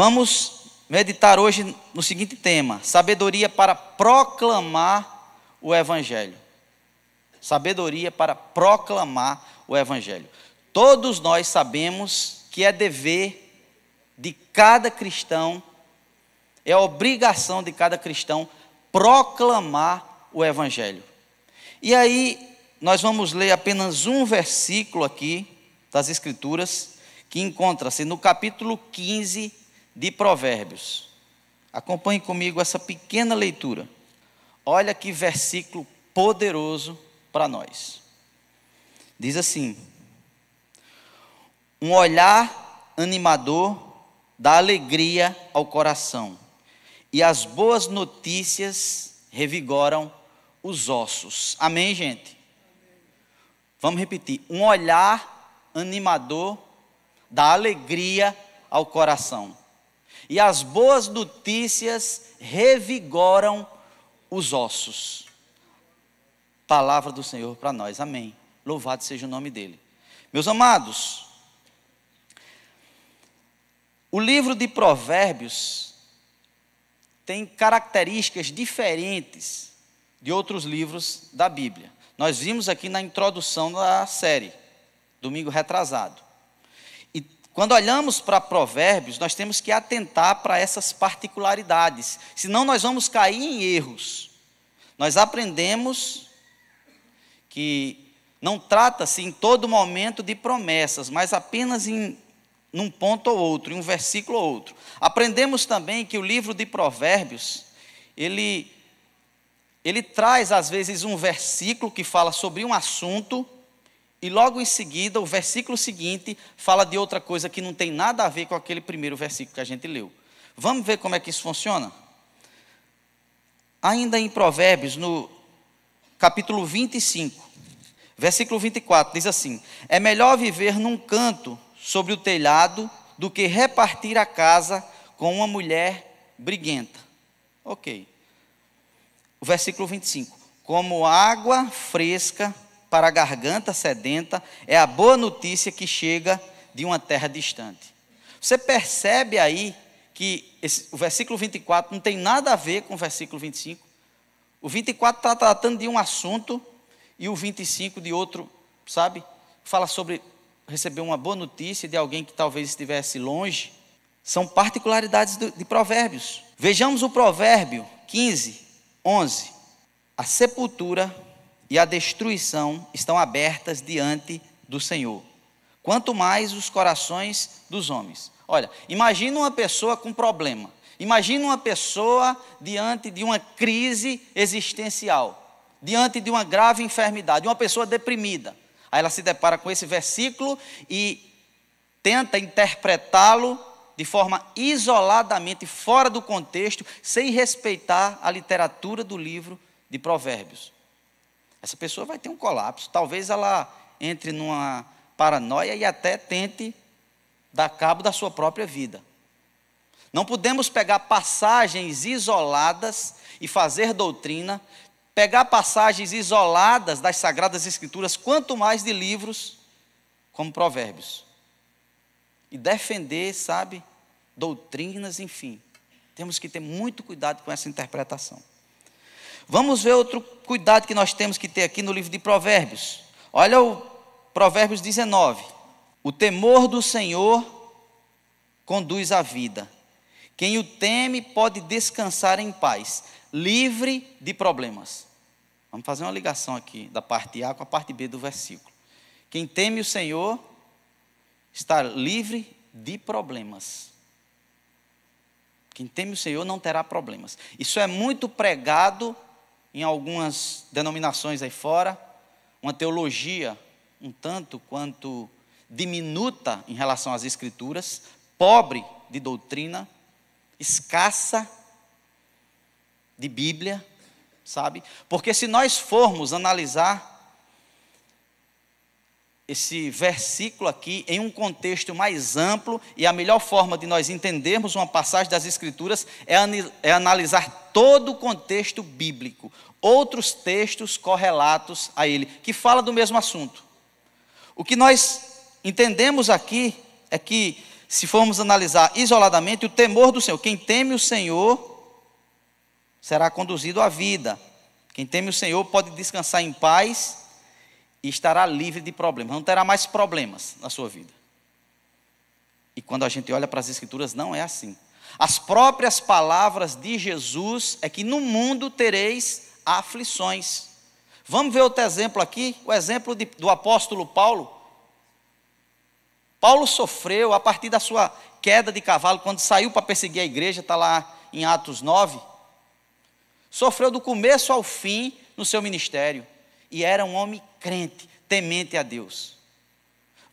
Vamos meditar hoje no seguinte tema: sabedoria para proclamar o Evangelho. Sabedoria para proclamar o Evangelho. Todos nós sabemos que é dever de cada cristão, é obrigação de cada cristão proclamar o Evangelho. E aí, nós vamos ler apenas um versículo aqui das Escrituras, que encontra-se no capítulo 15 de Provérbios. Acompanhe comigo essa pequena leitura. Olha que versículo poderoso para nós. Diz assim: Um olhar animador dá alegria ao coração, e as boas notícias revigoram os ossos. Amém, gente? Vamos repetir: um olhar animador dá alegria ao coração e as boas notícias revigoram os ossos. Palavra do Senhor para nós, amém. Louvado seja o nome dele. Meus amados, o livro de Provérbios tem características diferentes de outros livros da Bíblia. Nós vimos aqui na introdução da série, domingo retrasado. Quando olhamos para Provérbios, nós temos que atentar para essas particularidades, senão nós vamos cair em erros. Nós aprendemos que não trata-se em todo momento de promessas, mas apenas em num ponto ou outro, em um versículo ou outro. Aprendemos também que o livro de Provérbios, ele ele traz às vezes um versículo que fala sobre um assunto, e logo em seguida, o versículo seguinte fala de outra coisa que não tem nada a ver com aquele primeiro versículo que a gente leu. Vamos ver como é que isso funciona? Ainda em Provérbios, no capítulo 25, versículo 24, diz assim: É melhor viver num canto sobre o telhado do que repartir a casa com uma mulher briguenta. Ok. O versículo 25: Como água fresca para a garganta sedenta é a boa notícia que chega de uma terra distante. Você percebe aí que esse, o versículo 24 não tem nada a ver com o versículo 25. O 24 está tratando de um assunto e o 25 de outro, sabe? Fala sobre receber uma boa notícia de alguém que talvez estivesse longe. São particularidades do, de Provérbios. Vejamos o Provérbio 15, 11. A sepultura e a destruição estão abertas diante do Senhor. Quanto mais os corações dos homens. Olha, imagina uma pessoa com problema. Imagina uma pessoa diante de uma crise existencial, diante de uma grave enfermidade, uma pessoa deprimida. Aí ela se depara com esse versículo e tenta interpretá-lo de forma isoladamente, fora do contexto, sem respeitar a literatura do livro de Provérbios. Essa pessoa vai ter um colapso. Talvez ela entre numa paranoia e até tente dar cabo da sua própria vida. Não podemos pegar passagens isoladas e fazer doutrina, pegar passagens isoladas das Sagradas Escrituras, quanto mais de livros como Provérbios. E defender, sabe, doutrinas, enfim. Temos que ter muito cuidado com essa interpretação. Vamos ver outro cuidado que nós temos que ter aqui no livro de Provérbios. Olha o Provérbios 19. O temor do Senhor conduz à vida. Quem o teme pode descansar em paz, livre de problemas. Vamos fazer uma ligação aqui da parte A com a parte B do versículo. Quem teme o Senhor está livre de problemas. Quem teme o Senhor não terá problemas. Isso é muito pregado em algumas denominações aí fora, uma teologia um tanto quanto diminuta em relação às Escrituras, pobre de doutrina, escassa de Bíblia, sabe? Porque se nós formos analisar esse versículo aqui em um contexto mais amplo, e a melhor forma de nós entendermos uma passagem das Escrituras é, é analisar todo o contexto bíblico, outros textos correlatos a ele, que fala do mesmo assunto. O que nós entendemos aqui é que, se formos analisar isoladamente, o temor do Senhor, quem teme o Senhor será conduzido à vida. Quem teme o Senhor pode descansar em paz e estará livre de problemas, não terá mais problemas na sua vida. E quando a gente olha para as Escrituras, não é assim. As próprias palavras de Jesus é que no mundo tereis aflições. Vamos ver outro exemplo aqui, o exemplo de, do apóstolo Paulo. Paulo sofreu a partir da sua queda de cavalo, quando saiu para perseguir a igreja, está lá em Atos 9. Sofreu do começo ao fim no seu ministério. E era um homem crente, temente a Deus.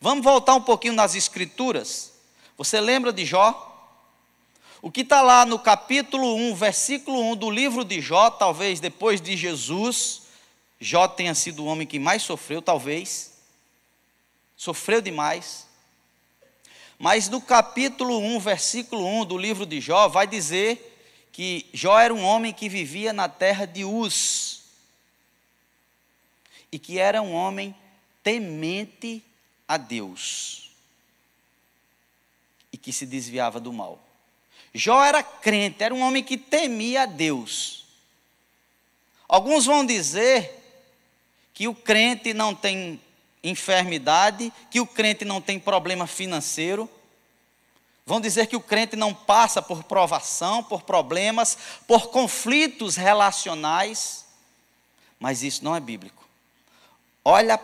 Vamos voltar um pouquinho nas Escrituras. Você lembra de Jó? O que está lá no capítulo 1, versículo 1 do livro de Jó, talvez depois de Jesus, Jó tenha sido o homem que mais sofreu, talvez. Sofreu demais. Mas no capítulo 1, versículo 1 do livro de Jó, vai dizer que Jó era um homem que vivia na terra de Uz. E que era um homem temente a Deus. E que se desviava do mal. Jó era crente, era um homem que temia a Deus. Alguns vão dizer que o crente não tem enfermidade, que o crente não tem problema financeiro. Vão dizer que o crente não passa por provação, por problemas, por conflitos relacionais. Mas isso não é bíblico. Olha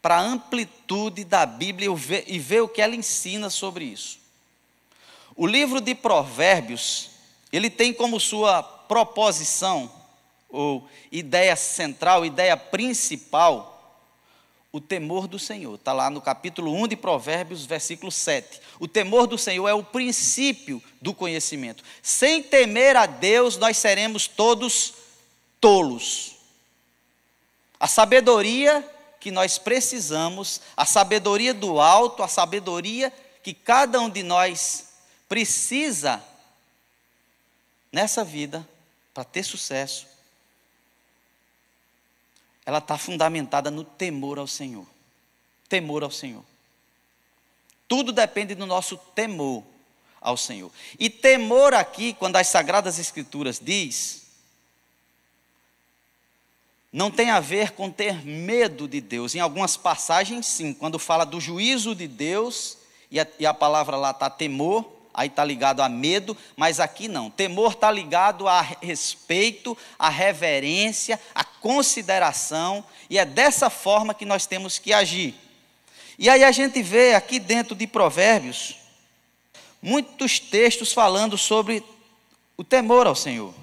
para a amplitude da Bíblia e vê, e vê o que ela ensina sobre isso. O livro de Provérbios, ele tem como sua proposição, ou ideia central, ideia principal, o temor do Senhor. Está lá no capítulo 1 de Provérbios, versículo 7. O temor do Senhor é o princípio do conhecimento. Sem temer a Deus, nós seremos todos tolos. A sabedoria que nós precisamos, a sabedoria do alto, a sabedoria que cada um de nós precisa nessa vida para ter sucesso, ela está fundamentada no temor ao Senhor. Temor ao Senhor. Tudo depende do nosso temor ao Senhor. E temor aqui, quando as Sagradas Escrituras diz, não tem a ver com ter medo de Deus. Em algumas passagens, sim, quando fala do juízo de Deus, e a, e a palavra lá está temor, aí está ligado a medo, mas aqui não. Temor está ligado a respeito, a reverência, a consideração, e é dessa forma que nós temos que agir. E aí a gente vê aqui dentro de Provérbios muitos textos falando sobre o temor ao Senhor.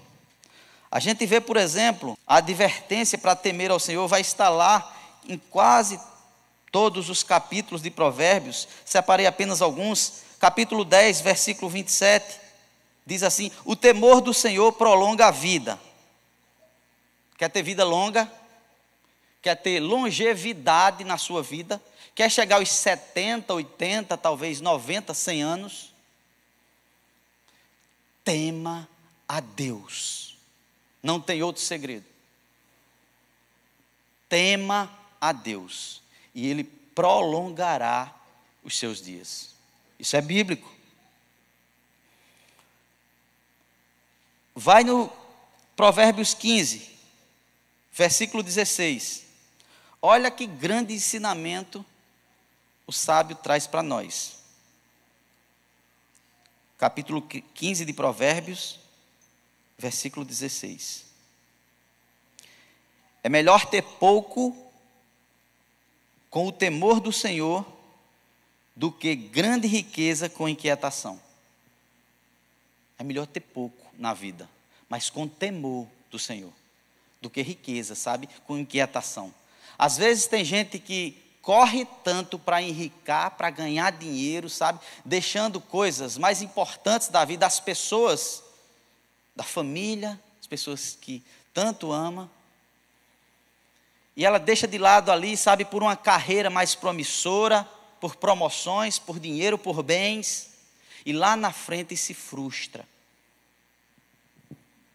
A gente vê, por exemplo, a advertência para temer ao Senhor vai estar lá em quase todos os capítulos de Provérbios, separei apenas alguns capítulo 10, versículo 27, diz assim: O temor do Senhor prolonga a vida. Quer ter vida longa? Quer ter longevidade na sua vida? Quer chegar aos 70, 80, talvez 90, 100 anos? Tema a Deus. Não tem outro segredo. Tema a Deus. E Ele prolongará os seus dias. Isso é bíblico. Vai no Provérbios 15, versículo 16. Olha que grande ensinamento o sábio traz para nós. Capítulo 15 de Provérbios, versículo 16. É melhor ter pouco com o temor do Senhor do que grande riqueza com inquietação. É melhor ter pouco na vida, mas com temor do Senhor, do que riqueza, sabe? Com inquietação. Às vezes tem gente que corre tanto para enricar, para ganhar dinheiro, sabe? Deixando coisas mais importantes da vida, das pessoas, da família, as pessoas que tanto ama. E ela deixa de lado ali, sabe, por uma carreira mais promissora, por promoções, por dinheiro, por bens, e lá na frente se frustra.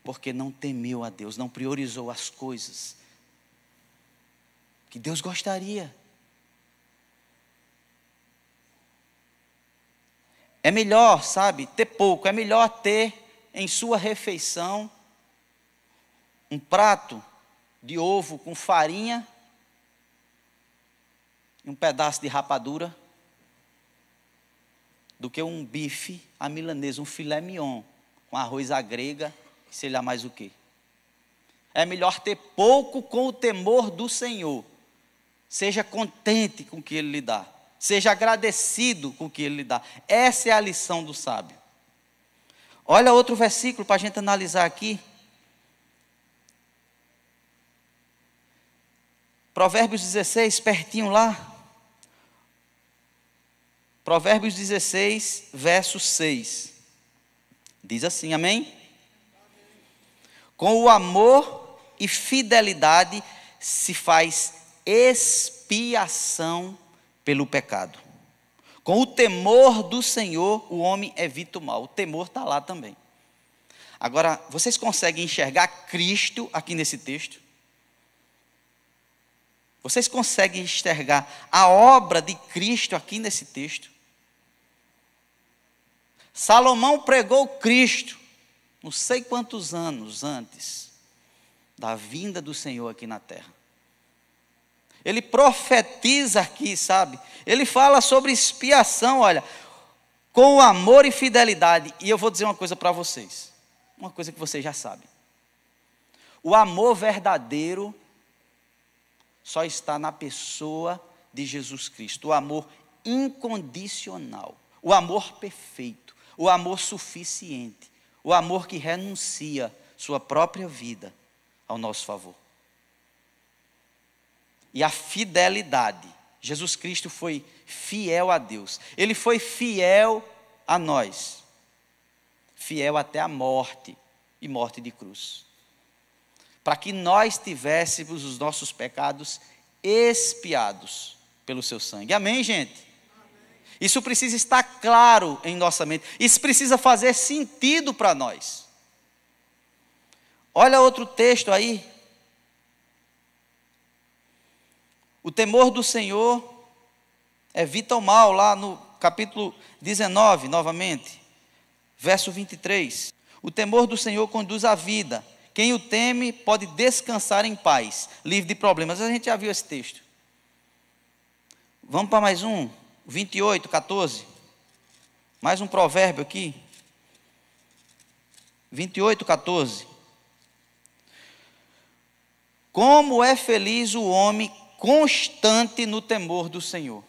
Porque não temeu a Deus, não priorizou as coisas que Deus gostaria. É melhor, sabe, ter pouco, é melhor ter em sua refeição um prato de ovo com farinha e um pedaço de rapadura do que um bife à milanesa, um filé mignon, com arroz à grega e sei lá mais o que. É melhor ter pouco com o temor do Senhor. Seja contente com o que Ele lhe dá. Seja agradecido com o que Ele lhe dá. Essa é a lição do sábio. Olha outro versículo para a gente analisar aqui. Provérbios 16, pertinho lá, Provérbios 16, verso 6. Diz assim, amém? amém? Com o amor e fidelidade se faz expiação pelo pecado. Com o temor do Senhor, o homem evita o mal. O temor está lá também. Agora, vocês conseguem enxergar Cristo aqui nesse texto? Vocês conseguem enxergar a obra de Cristo aqui nesse texto? Salomão pregou Cristo, não sei quantos anos antes da vinda do Senhor aqui na terra. Ele profetiza aqui, sabe? Ele fala sobre expiação, olha, com amor e fidelidade. E eu vou dizer uma coisa para vocês, uma coisa que vocês já sabem. O amor verdadeiro só está na pessoa de Jesus Cristo, o amor incondicional, o amor perfeito, o amor suficiente, o amor que renuncia sua própria vida ao nosso favor. E a fidelidade. Jesus Cristo foi fiel a Deus. Ele foi fiel a nós. Fiel até a morte e morte de cruz. Para que nós tivéssemos os nossos pecados expiados pelo seu sangue. Amém, gente? Isso precisa estar claro em nossa mente. Isso precisa fazer sentido para nós. Olha outro texto aí. O temor do Senhor evita é o mal, lá no capítulo 19, novamente, verso 23. O temor do Senhor conduz à vida. Quem o teme pode descansar em paz, livre de problemas. A gente já viu esse texto. Vamos para mais um. 28, 14. Mais um provérbio aqui. 28, 14. Como é feliz o homem constante no temor do Senhor.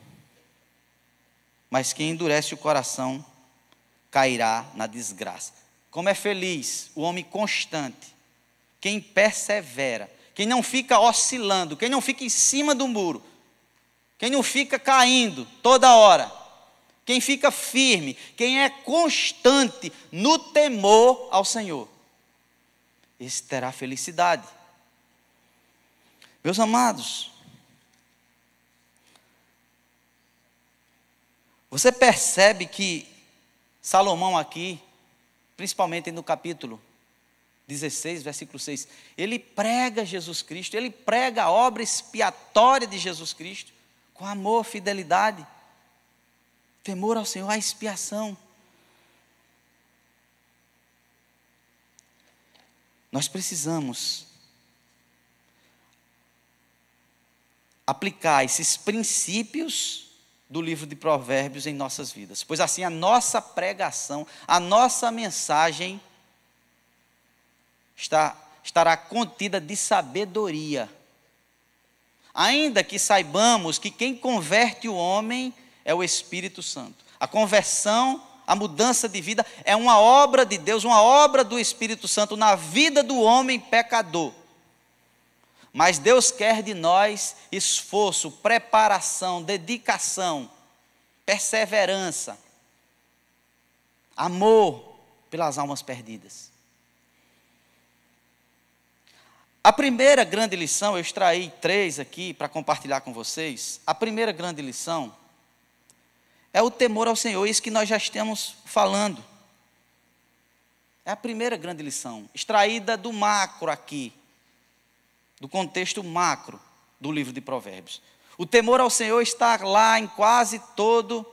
Mas quem endurece o coração cairá na desgraça. Como é feliz o homem constante, quem persevera, quem não fica oscilando, quem não fica em cima do muro, quem não fica caindo toda hora. Quem fica firme. Quem é constante no temor ao Senhor. Esse terá felicidade. Meus amados, você percebe que Salomão aqui, principalmente no capítulo 16, versículo 6, ele prega Jesus Cristo, ele prega a obra expiatória de Jesus Cristo com amor, fidelidade, temor ao Senhor, a expiação. Nós precisamos aplicar esses princípios do livro de Provérbios em nossas vidas, pois assim a nossa pregação, a nossa mensagem está, estará contida de sabedoria Ainda que saibamos que quem converte o homem é o Espírito Santo. A conversão, a mudança de vida é uma obra de Deus, uma obra do Espírito Santo na vida do homem pecador. Mas Deus quer de nós esforço, preparação, dedicação, perseverança, amor pelas almas perdidas. A primeira grande lição, eu extraí três aqui para compartilhar com vocês. A primeira grande lição é o temor ao Senhor, isso que nós já estamos falando. É a primeira grande lição, extraída do macro aqui, do contexto macro do livro de Provérbios. O temor ao Senhor está lá em quase todo,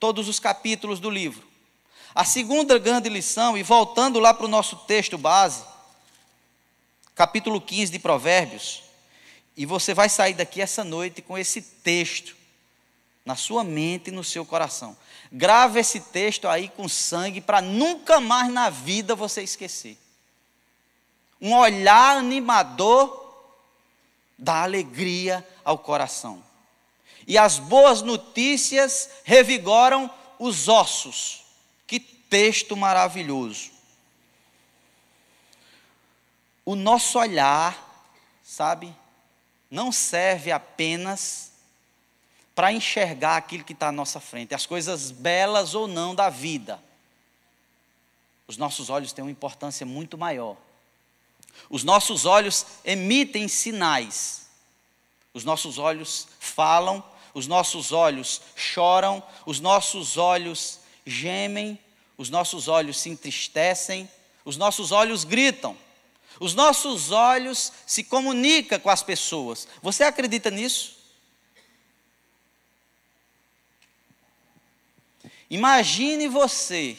todos os capítulos do livro. A segunda grande lição, e voltando lá para o nosso texto base, capítulo 15 de Provérbios, e você vai sair daqui essa noite com esse texto na sua mente e no seu coração. Grava esse texto aí com sangue para nunca mais na vida você esquecer. Um olhar animador dá alegria ao coração. E as boas notícias revigoram os ossos. Que texto maravilhoso o nosso olhar, sabe, não serve apenas para enxergar aquilo que está à nossa frente, as coisas belas ou não da vida. Os nossos olhos têm uma importância muito maior. Os nossos olhos emitem sinais. Os nossos olhos falam, os nossos olhos choram, os nossos olhos gemem, os nossos olhos se entristecem, os nossos olhos gritam. Os nossos olhos se comunicam com as pessoas. Você acredita nisso? Imagine você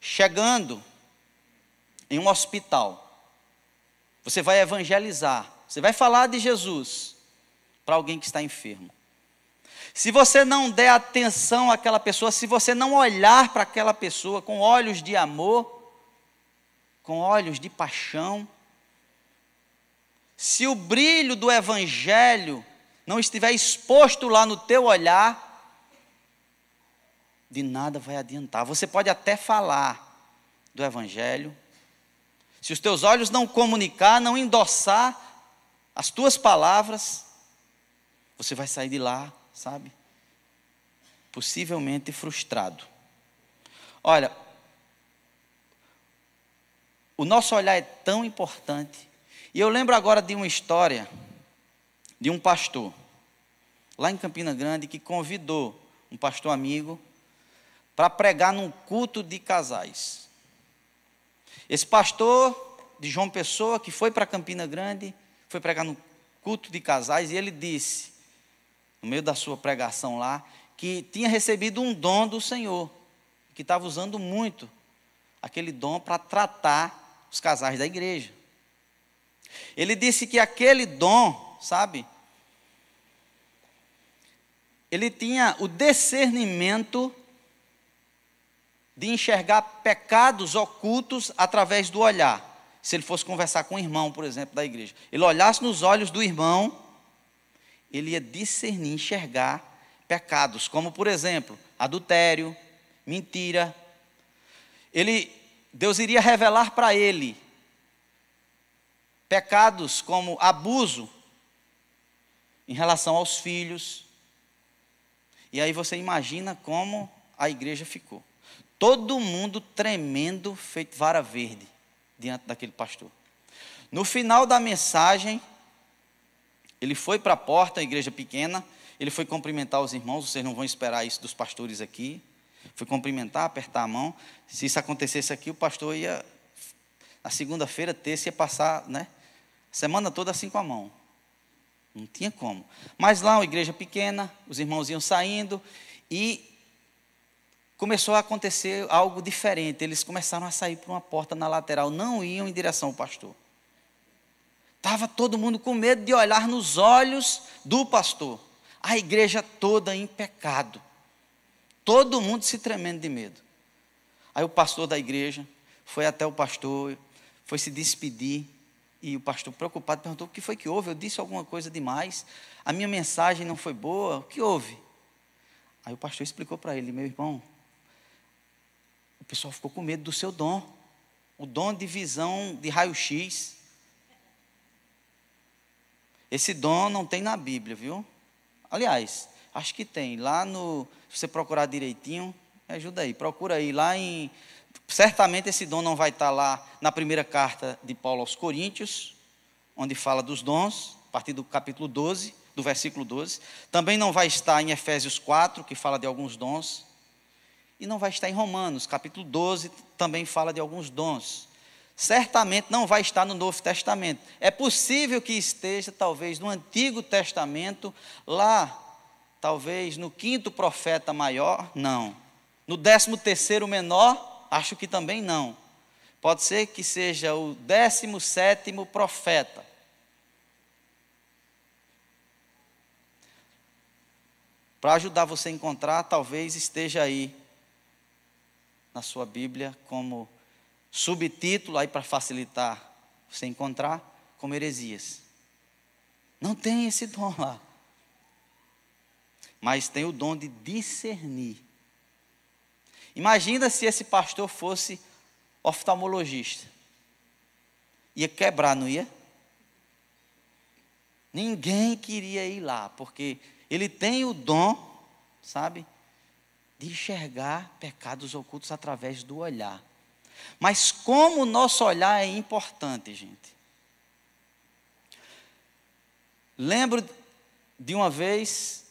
chegando em um hospital. Você vai evangelizar, você vai falar de Jesus para alguém que está enfermo. Se você não der atenção àquela pessoa, se você não olhar para aquela pessoa com olhos de amor, com olhos de paixão, se o brilho do Evangelho não estiver exposto lá no teu olhar, de nada vai adiantar. Você pode até falar do Evangelho, se os teus olhos não comunicar, não endossar as tuas palavras, você vai sair de lá, sabe? Possivelmente frustrado. Olha, o nosso olhar é tão importante. E eu lembro agora de uma história de um pastor, lá em Campina Grande, que convidou um pastor amigo para pregar num culto de casais. Esse pastor de João Pessoa, que foi para Campina Grande, foi pregar no culto de casais, e ele disse, no meio da sua pregação lá, que tinha recebido um dom do Senhor, que estava usando muito aquele dom para tratar os casais da igreja. Ele disse que aquele dom, sabe? Ele tinha o discernimento de enxergar pecados ocultos através do olhar. Se ele fosse conversar com um irmão, por exemplo, da igreja, ele olhasse nos olhos do irmão, ele ia discernir, enxergar pecados, como, por exemplo, adultério, mentira. Ele Deus iria revelar para ele pecados como abuso em relação aos filhos. E aí você imagina como a igreja ficou. Todo mundo tremendo, feito vara verde, diante daquele pastor. No final da mensagem, ele foi para a porta, a igreja pequena, ele foi cumprimentar os irmãos, vocês não vão esperar isso dos pastores aqui. Fui cumprimentar, apertar a mão. Se isso acontecesse aqui, o pastor ia, na segunda-feira, terça, ia passar, né? Semana toda assim com a mão. Não tinha como. Mas lá, uma igreja pequena, os irmãos iam saindo e começou a acontecer algo diferente. Eles começaram a sair por uma porta na lateral, não iam em direção ao pastor. Estava todo mundo com medo de olhar nos olhos do pastor. A igreja toda em pecado. Todo mundo se tremendo de medo. Aí o pastor da igreja foi até o pastor, foi se despedir. E o pastor, preocupado, perguntou: o que foi que houve? Eu disse alguma coisa demais? A minha mensagem não foi boa? O que houve? Aí o pastor explicou para ele: meu irmão, o pessoal ficou com medo do seu dom, o dom de visão de raio-x. Esse dom não tem na Bíblia, viu? Aliás, acho que tem. Lá no você procurar direitinho, me ajuda aí. Procura aí lá em. Certamente esse dom não vai estar lá na primeira carta de Paulo aos Coríntios, onde fala dos dons, a partir do capítulo 12, do versículo 12. Também não vai estar em Efésios 4, que fala de alguns dons. E não vai estar em Romanos, capítulo 12, também fala de alguns dons. Certamente não vai estar no Novo Testamento. É possível que esteja, talvez, no Antigo Testamento, lá Talvez no quinto profeta maior, não. No décimo terceiro menor, acho que também não. Pode ser que seja o décimo sétimo profeta. Para ajudar você a encontrar, talvez esteja aí na sua Bíblia como subtítulo aí para facilitar você encontrar como heresias. Não tem esse dom lá mas tem o dom de discernir. Imagina se esse pastor fosse oftalmologista. Ia quebrar, não ia? Ninguém queria ir lá, porque ele tem o dom, sabe, de enxergar pecados ocultos através do olhar. Mas como o nosso olhar é importante, gente. Lembro de uma vez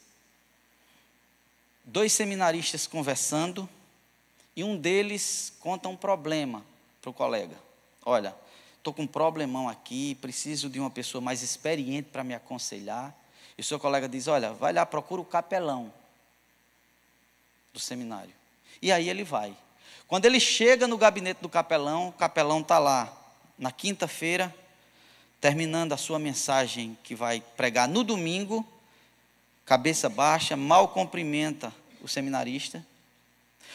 dois seminaristas conversando e um deles conta um problema para o colega. Olha, estou com um problemão aqui, preciso de uma pessoa mais experiente para me aconselhar. E o seu colega diz: Olha, vai lá, procura o capelão do seminário. E aí ele vai. Quando ele chega no gabinete do capelão, o capelão está lá na quinta-feira, terminando a sua mensagem que vai pregar no domingo cabeça baixa, mal cumprimenta o seminarista.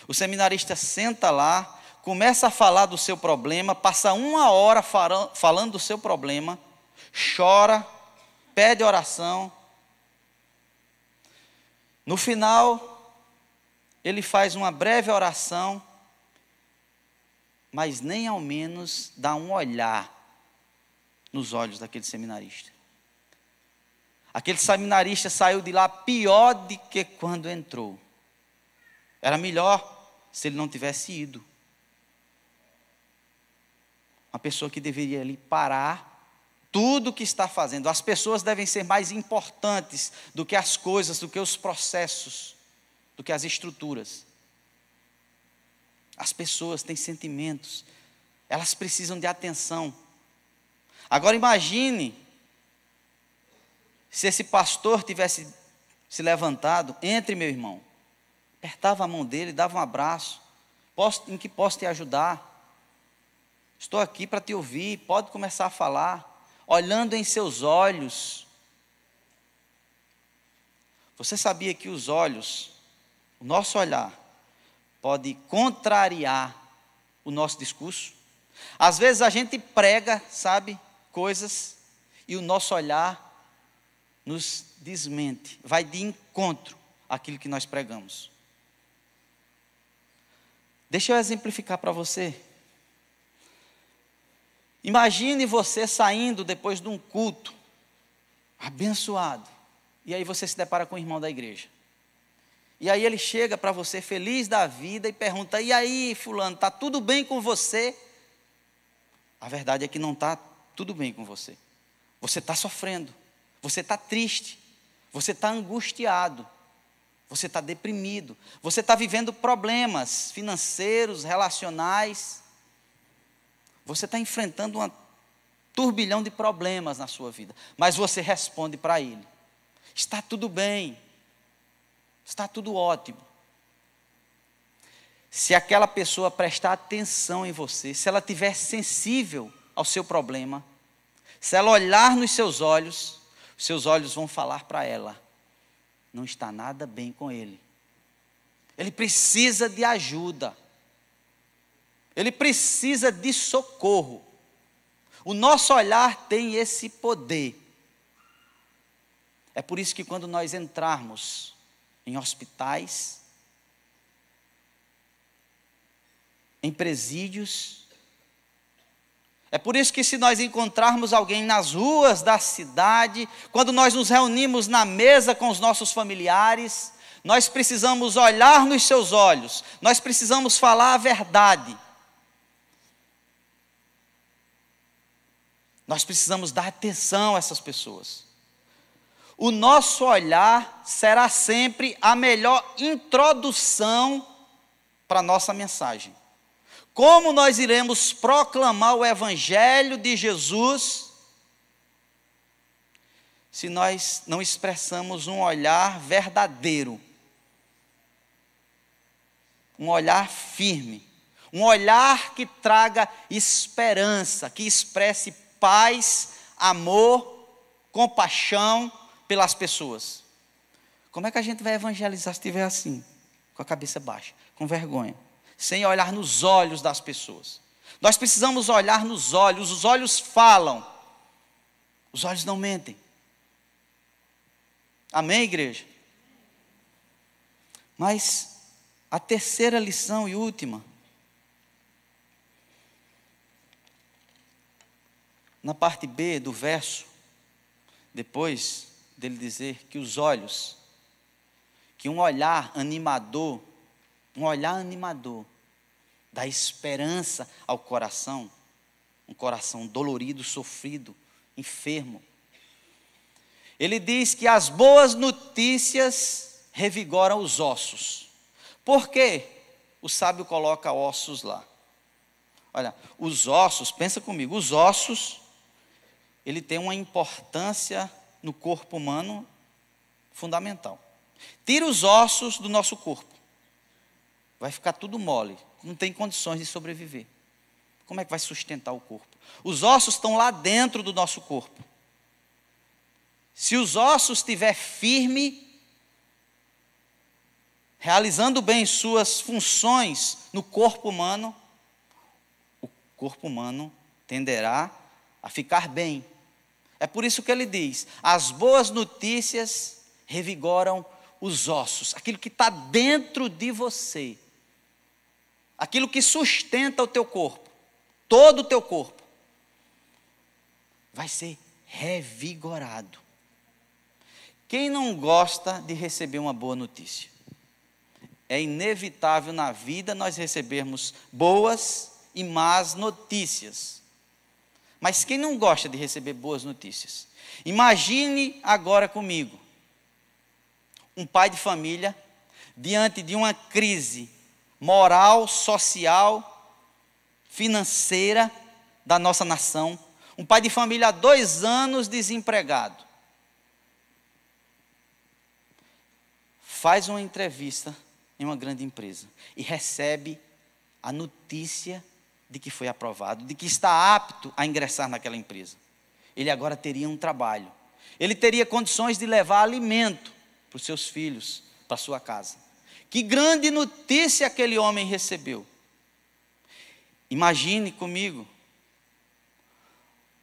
O seminarista senta lá, começa a falar do seu problema, passa uma hora falando do seu problema, chora, pede oração. No final, ele faz uma breve oração, mas nem ao menos dá um olhar nos olhos daquele seminarista. Aquele seminarista saiu de lá pior do que quando entrou. Era melhor se ele não tivesse ido. Uma pessoa que deveria ali parar tudo o que está fazendo. As pessoas devem ser mais importantes do que as coisas, do que os processos, do que as estruturas. As pessoas têm sentimentos, elas precisam de atenção. Agora imagine se esse pastor tivesse se levantado, entre, meu irmão, apertava a mão dele, dava um abraço, posso, em que posso te ajudar? Estou aqui para te ouvir, pode começar a falar, olhando em seus olhos. Você sabia que os olhos, o nosso olhar, pode contrariar o nosso discurso? Às vezes a gente prega, sabe, coisas, e o nosso olhar nos desmente, vai de encontro àquilo que nós pregamos. Deixa eu exemplificar para você. Imagine você saindo depois de um culto, abençoado, e aí você se depara com um irmão da igreja. E aí ele chega para você feliz da vida e pergunta: "E aí, fulano, tá tudo bem com você?" A verdade é que não tá tudo bem com você. Você está sofrendo. Você está triste, você está angustiado, você está deprimido, você está vivendo problemas financeiros, relacionais, você está enfrentando um turbilhão de problemas na sua vida, mas você responde para ele: está tudo bem, está tudo ótimo. Se aquela pessoa prestar atenção em você, se ela tiver sensível ao seu problema, se ela olhar nos seus olhos, seus olhos vão falar para ela: não está nada bem com ele. Ele precisa de ajuda. Ele precisa de socorro. O nosso olhar tem esse poder. É por isso que quando nós entrarmos em hospitais, em presídios, é por isso que, se nós encontrarmos alguém nas ruas da cidade, quando nós nos reunimos na mesa com os nossos familiares, nós precisamos olhar nos seus olhos, nós precisamos falar a verdade. Nós precisamos dar atenção a essas pessoas. O nosso olhar será sempre a melhor introdução para a nossa mensagem. Como nós iremos proclamar o Evangelho de Jesus se nós não expressamos um olhar verdadeiro, um olhar firme, um olhar que traga esperança, que expresse paz, amor, compaixão pelas pessoas? Como é que a gente vai evangelizar se estiver assim, com a cabeça baixa, com vergonha? sem olhar nos olhos das pessoas. Nós precisamos olhar nos olhos, os olhos falam, os olhos não mentem. Amém, igreja? Mas a terceira lição e última, na parte B do verso, depois dele dizer que os olhos, que um olhar animador um olhar animador, dá esperança ao coração, um coração dolorido, sofrido, enfermo. Ele diz que as boas notícias revigoram os ossos. Por quê? O sábio coloca ossos lá. Olha, os ossos, pensa comigo, os ossos, ele tem uma importância no corpo humano fundamental. Tira os ossos do nosso corpo. Vai ficar tudo mole, não tem condições de sobreviver. Como é que vai sustentar o corpo? Os ossos estão lá dentro do nosso corpo. Se os ossos estiver firme, realizando bem suas funções no corpo humano, o corpo humano tenderá a ficar bem. É por isso que ele diz: as boas notícias revigoram os ossos, aquilo que está dentro de você aquilo que sustenta o teu corpo, todo o teu corpo, vai ser revigorado. Quem não gosta de receber uma boa notícia? É inevitável na vida nós recebermos boas e más notícias. Mas quem não gosta de receber boas notícias? Imagine agora comigo um pai de família diante de uma crise moral, social, financeira da nossa nação. Um pai de família há dois anos desempregado. Faz uma entrevista em uma grande empresa e recebe a notícia de que foi aprovado, de que está apto a ingressar naquela empresa. Ele agora teria um trabalho. Ele teria condições de levar alimento para os seus filhos, para sua casa. Que grande notícia aquele homem recebeu. Imagine comigo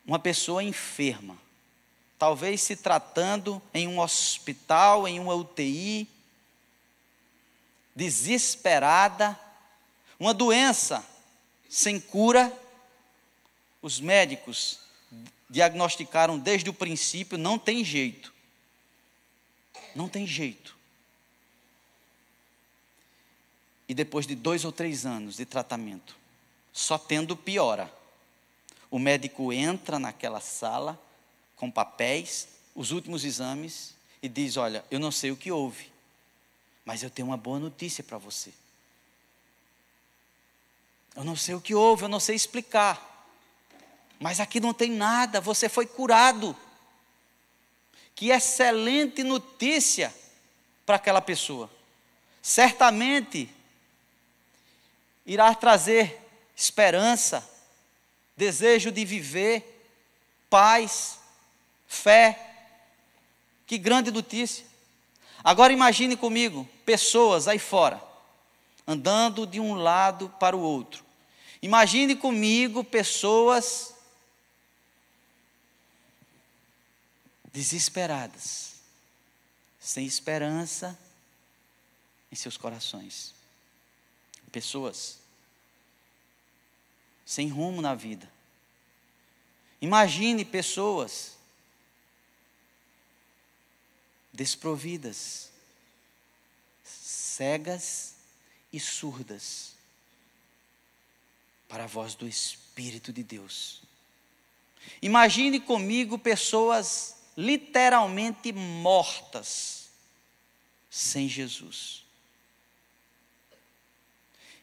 uma pessoa enferma, talvez se tratando em um hospital, em uma UTI, desesperada, uma doença sem cura. Os médicos diagnosticaram desde o princípio: não tem jeito. Não tem jeito. E depois de dois ou três anos de tratamento, só tendo piora. O médico entra naquela sala com papéis, os últimos exames e diz: Olha, eu não sei o que houve, mas eu tenho uma boa notícia para você. Eu não sei o que houve, eu não sei explicar. Mas aqui não tem nada, você foi curado. Que excelente notícia para aquela pessoa. Certamente irá trazer esperança, desejo de viver, paz, fé. Que grande notícia! Agora imagine comigo pessoas aí fora, andando de um lado para o outro. Imagine comigo pessoas desesperadas, sem esperança em seus corações pessoas sem rumo na vida. Imagine pessoas desprovidas, cegas e surdas para a voz do Espírito de Deus. Imagine comigo pessoas literalmente mortas sem Jesus.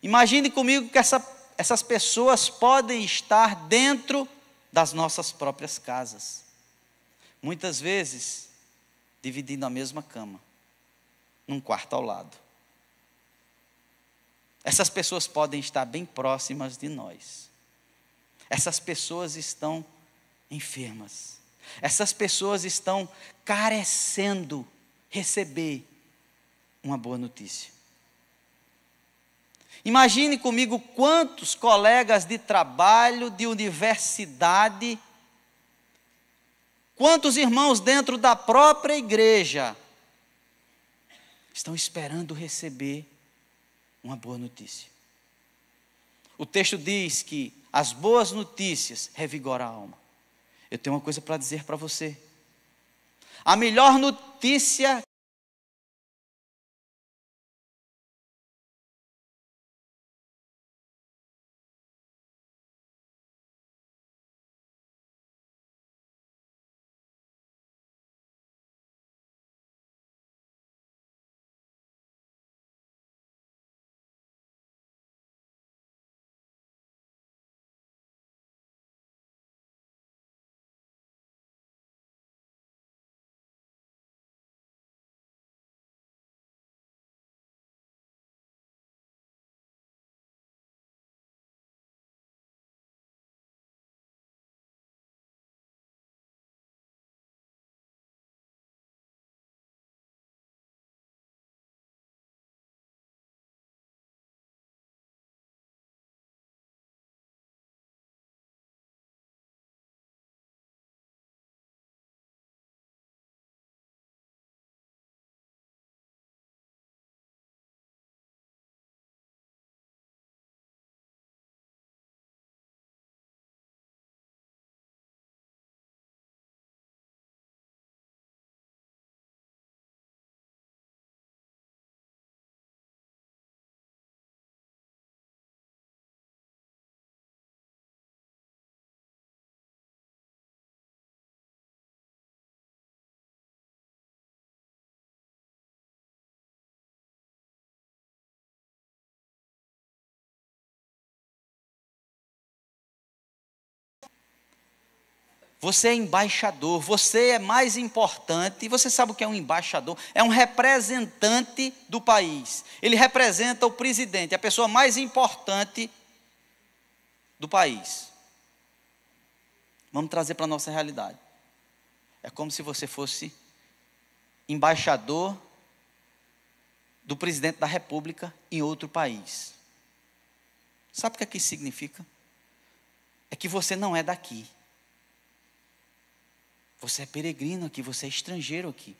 Imagine comigo que essa, essas pessoas podem estar dentro das nossas próprias casas. Muitas vezes, dividindo a mesma cama, num quarto ao lado. Essas pessoas podem estar bem próximas de nós. Essas pessoas estão enfermas. Essas pessoas estão carecendo receber uma boa notícia. Imagine comigo quantos colegas de trabalho, de universidade, quantos irmãos dentro da própria igreja estão esperando receber uma boa notícia. O texto diz que as boas notícias revigoram a alma. Eu tenho uma coisa para dizer para você. A melhor notícia Você é embaixador, você é mais importante. Você sabe o que é um embaixador? É um representante do país. Ele representa o presidente, a pessoa mais importante do país. Vamos trazer para a nossa realidade. É como se você fosse embaixador do presidente da república em outro país. Sabe o que, é que isso significa? É que você não é daqui. Você é peregrino aqui, você é estrangeiro aqui.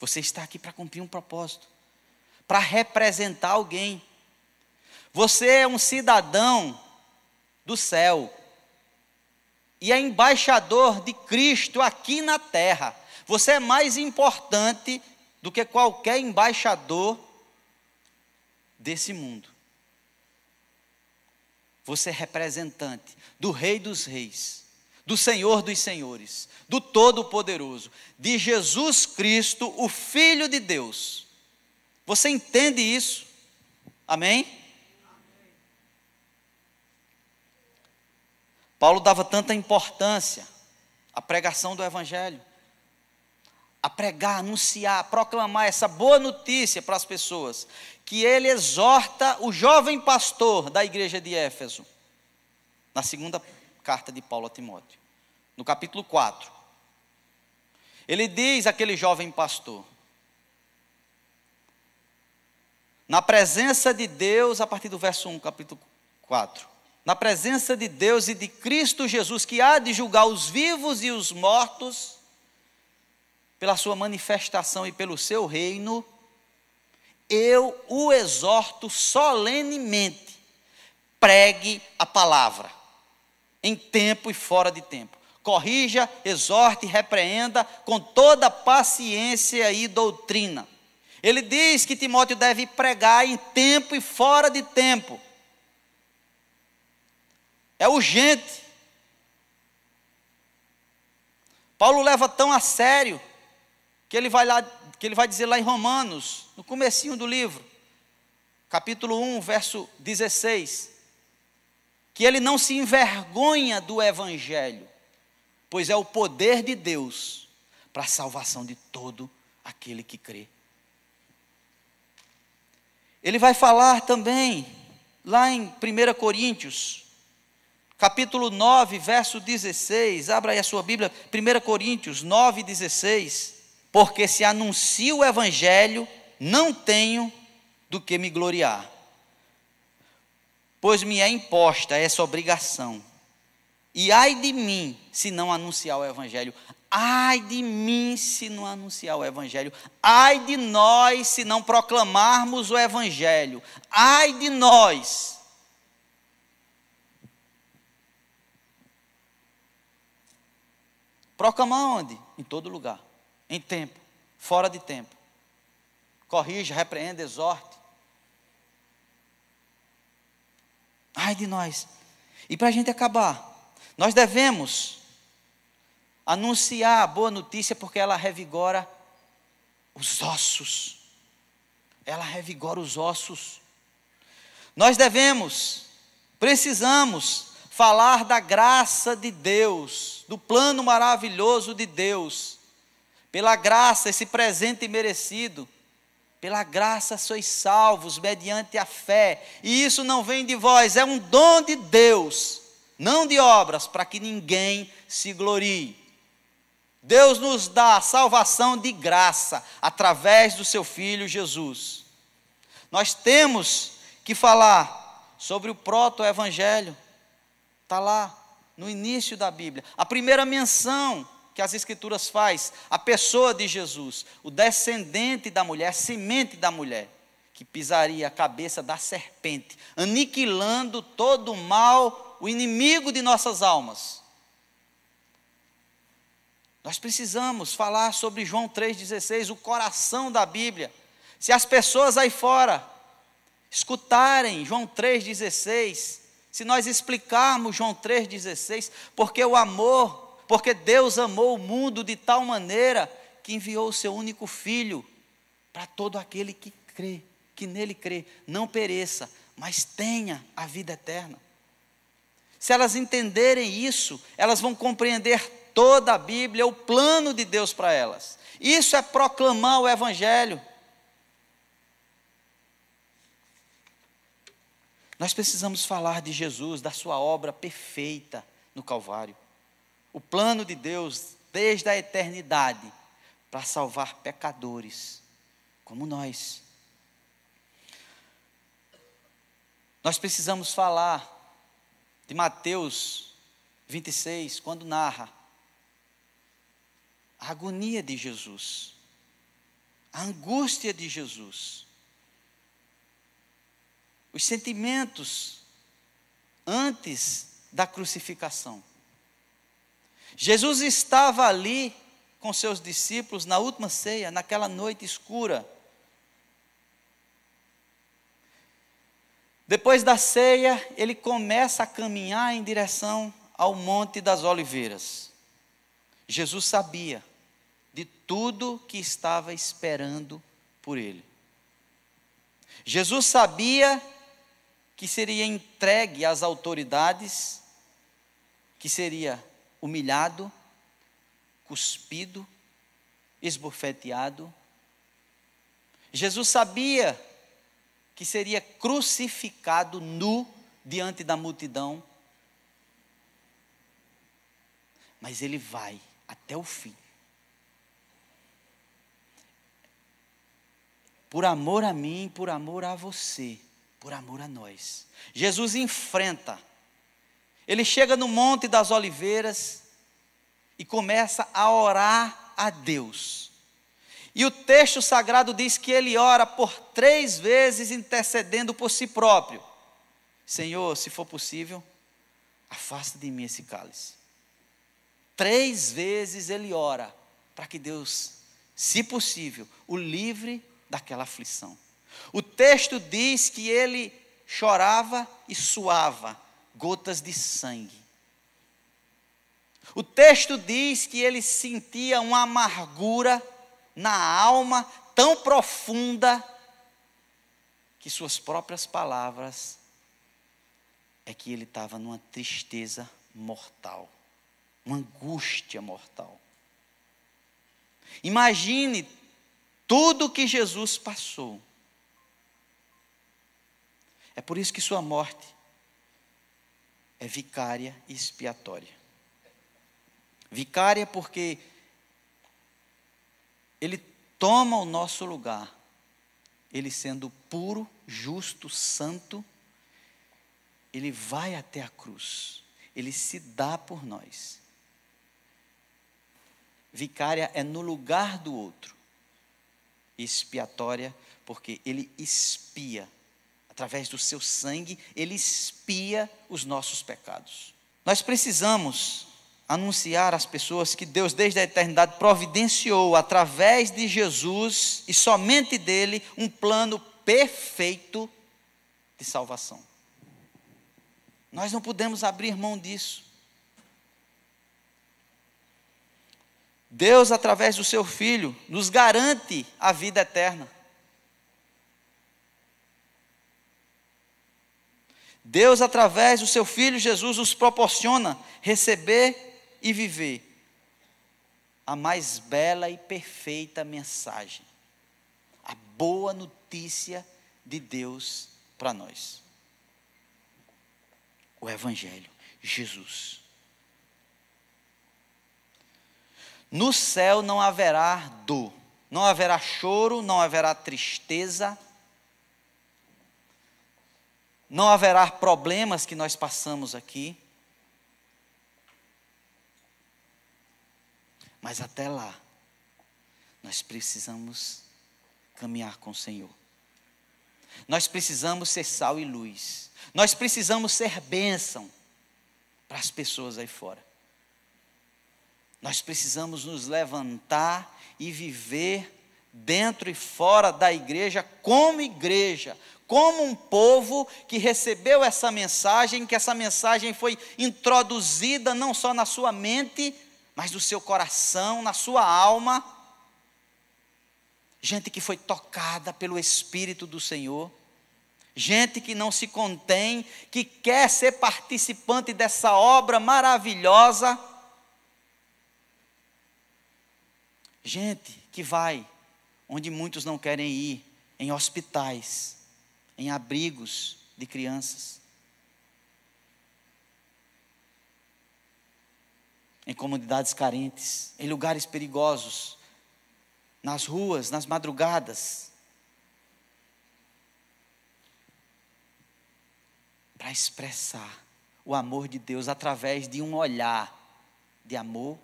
Você está aqui para cumprir um propósito, para representar alguém. Você é um cidadão do céu e é embaixador de Cristo aqui na terra. Você é mais importante do que qualquer embaixador desse mundo. Você é representante do Rei dos Reis do Senhor dos Senhores, do Todo-Poderoso, de Jesus Cristo, o Filho de Deus. Você entende isso? Amém? Paulo dava tanta importância à pregação do Evangelho, a pregar, anunciar, proclamar essa boa notícia para as pessoas, que ele exorta o jovem pastor da igreja de Éfeso, na segunda carta de Paulo a Timóteo, no capítulo 4. Ele diz àquele jovem pastor: Na presença de Deus, a partir do verso 1, capítulo 4. Na presença de Deus e de Cristo Jesus, que há de julgar os vivos e os mortos, pela sua manifestação e pelo seu reino, eu o exorto solenemente: pregue a palavra em tempo e fora de tempo. Corrija, exorte, repreenda com toda paciência e doutrina. Ele diz que Timóteo deve pregar em tempo e fora de tempo. É urgente. Paulo leva tão a sério que ele vai lá, que ele vai dizer lá em Romanos, no comecinho do livro, capítulo 1, verso 16, que ele não se envergonha do Evangelho, pois é o poder de Deus para a salvação de todo aquele que crê. Ele vai falar também, lá em 1 Coríntios, capítulo 9, verso 16, abra aí a sua Bíblia, 1 Coríntios 9, 16, porque se anuncio o Evangelho, não tenho do que me gloriar pois me é imposta essa obrigação. E ai de mim se não anunciar o Evangelho. Ai de mim se não anunciar o Evangelho. Ai de nós se não proclamarmos o Evangelho. Ai de nós. Proclama onde? Em todo lugar. Em tempo. Fora de tempo. Corrija, repreenda, exorte. Ai de nós. E para a gente acabar, nós devemos anunciar a boa notícia porque ela revigora os ossos. Ela revigora os ossos. Nós devemos, precisamos falar da graça de Deus, do plano maravilhoso de Deus. Pela graça, esse presente merecido, pela graça sois salvos, mediante a fé. E isso não vem de vós, é um dom de Deus, não de obras, para que ninguém se glorie. Deus nos dá a salvação de graça através do seu filho Jesus. Nós temos que falar sobre o proto-evangelho. Está lá no início da Bíblia. A primeira menção que as Escrituras faz, a pessoa de Jesus, o descendente da mulher, a semente da mulher, que pisaria a cabeça da serpente, aniquilando todo o mal, o inimigo de nossas almas. Nós precisamos falar sobre João 3,16, o coração da Bíblia. Se as pessoas aí fora escutarem João 3,16, se nós explicarmos João 3,16, porque o amor porque Deus amou o mundo de tal maneira que enviou o seu único filho para todo aquele que crê, que nele crê, não pereça, mas tenha a vida eterna. Se elas entenderem isso, elas vão compreender toda a Bíblia, o plano de Deus para elas. Isso é proclamar o Evangelho. Nós precisamos falar de Jesus, da sua obra perfeita no Calvário o plano de Deus desde a eternidade para salvar pecadores como nós. Nós precisamos falar de Mateus 26, quando narra a agonia de Jesus, a angústia de Jesus, os sentimentos antes da crucificação. Jesus estava ali com seus discípulos na última ceia, naquela noite escura. Depois da ceia, ele começa a caminhar em direção ao Monte das Oliveiras. Jesus sabia de tudo que estava esperando por ele. Jesus sabia que seria entregue às autoridades, que seria humilhado, cuspido, esbofeteado. Jesus sabia que seria crucificado nu diante da multidão. Mas ele vai até o fim. Por amor a mim, por amor a você, por amor a nós. Jesus enfrenta ele chega no Monte das Oliveiras e começa a orar a Deus. E o texto sagrado diz que ele ora por três vezes, intercedendo por si próprio: Senhor, se for possível, afasta de mim esse cálice. Três vezes ele ora para que Deus, se possível, o livre daquela aflição. O texto diz que ele chorava e suava gotas de sangue. O texto diz que ele sentia uma amargura na alma tão profunda que suas próprias palavras é que ele estava numa tristeza mortal, uma angústia mortal. Imagine tudo que Jesus passou. É por isso que sua morte é vicária e expiatória. Vicária porque ele toma o nosso lugar, ele sendo puro, justo, santo, ele vai até a cruz, ele se dá por nós. Vicária é no lugar do outro, expiatória, porque ele expia através do seu sangue, ele espia os nossos pecados. Nós precisamos anunciar às pessoas que Deus, desde a eternidade, providenciou através de Jesus e somente dele um plano perfeito de salvação. Nós não podemos abrir mão disso. Deus, através do seu Filho, nos garante a vida eterna. Deus, através do seu Filho Jesus, nos proporciona receber e viver a mais bela e perfeita mensagem, a boa notícia de Deus para nós. O Evangelho, Jesus. No céu não haverá dor, não haverá choro, não haverá tristeza, não haverá problemas que nós passamos aqui. Mas até lá, nós precisamos caminhar com o Senhor. Nós precisamos ser sal e luz. Nós precisamos ser bênção para as pessoas aí fora. Nós precisamos nos levantar e viver dentro e fora da igreja como igreja, como um povo que recebeu essa mensagem, que essa mensagem foi introduzida não só na sua mente, mas no seu coração, na sua alma. Gente que foi tocada pelo Espírito do Senhor, gente que não se contém, que quer ser participante dessa obra maravilhosa. Gente que vai onde muitos não querem ir, em hospitais, em abrigos de crianças, em comunidades carentes, em lugares perigosos, nas ruas, nas madrugadas. Para expressar o amor de Deus através de um olhar de amor,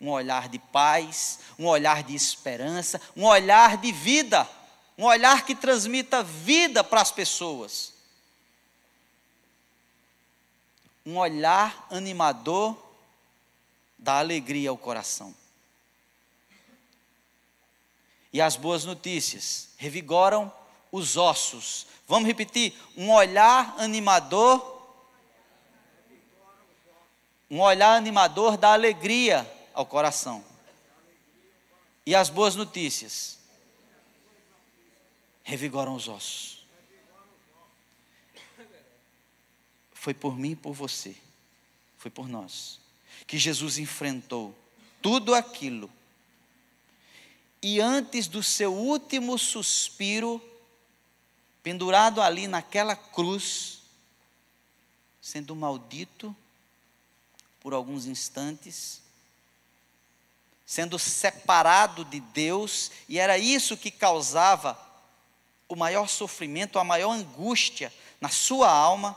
um olhar de paz, um olhar de esperança, um olhar de vida um olhar que transmita vida para as pessoas, um olhar animador da alegria ao coração. E as boas notícias revigoram os ossos. Vamos repetir: um olhar animador, um olhar animador da alegria ao coração. E as boas notícias revigoram os ossos. Foi por mim e por você, foi por nós, que Jesus enfrentou tudo aquilo. E antes do seu último suspiro, pendurado ali naquela cruz, sendo maldito por alguns instantes, sendo separado de Deus, e era isso que causava o maior sofrimento, a maior angústia na sua alma,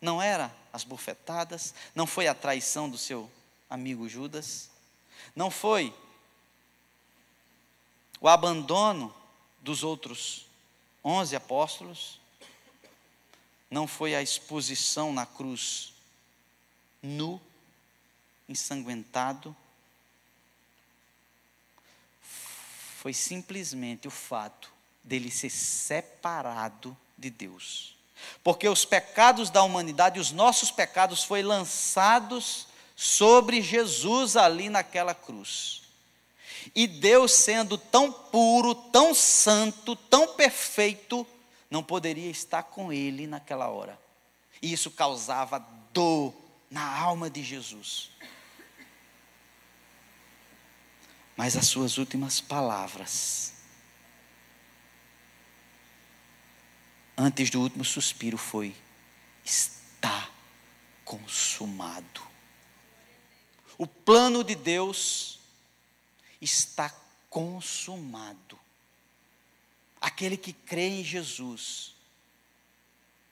não era as bufetadas, não foi a traição do seu amigo Judas, não foi o abandono dos outros onze apóstolos, não foi a exposição na cruz, nu, ensanguentado, foi simplesmente o fato dele ser separado de Deus. Porque os pecados da humanidade, os nossos pecados, foi lançados sobre Jesus ali naquela cruz. E Deus, sendo tão puro, tão santo, tão perfeito, não poderia estar com ele naquela hora. E isso causava dor na alma de Jesus. Mas as suas últimas palavras antes do último suspiro foi: está consumado. O plano de Deus está consumado. Aquele que crê em Jesus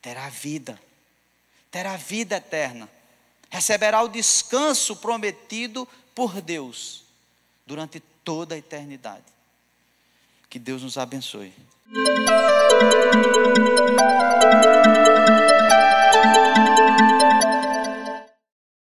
terá vida, terá vida eterna, receberá o descanso prometido por Deus durante toda a eternidade. Que Deus nos abençoe. thank you